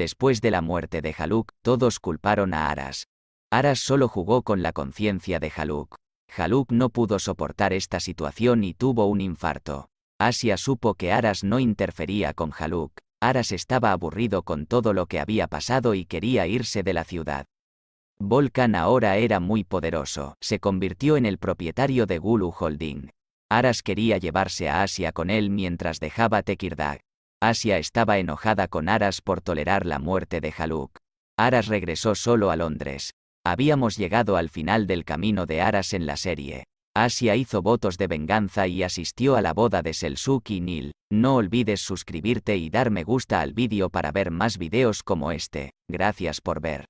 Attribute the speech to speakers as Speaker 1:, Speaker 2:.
Speaker 1: Después de la muerte de Haluk, todos culparon a Aras. Aras solo jugó con la conciencia de Haluk. Haluk no pudo soportar esta situación y tuvo un infarto. Asia supo que Aras no interfería con Haluk. Aras estaba aburrido con todo lo que había pasado y quería irse de la ciudad. Volkan ahora era muy poderoso, se convirtió en el propietario de Gulu Holding. Aras quería llevarse a Asia con él mientras dejaba Tekirdag. Asia estaba enojada con Aras por tolerar la muerte de Haluk. Aras regresó solo a Londres. Habíamos llegado al final del camino de Aras en la serie. Asia hizo votos de venganza y asistió a la boda de Selsuk y Nil. No olvides suscribirte y dar me gusta al vídeo para ver más vídeos como este. Gracias por ver.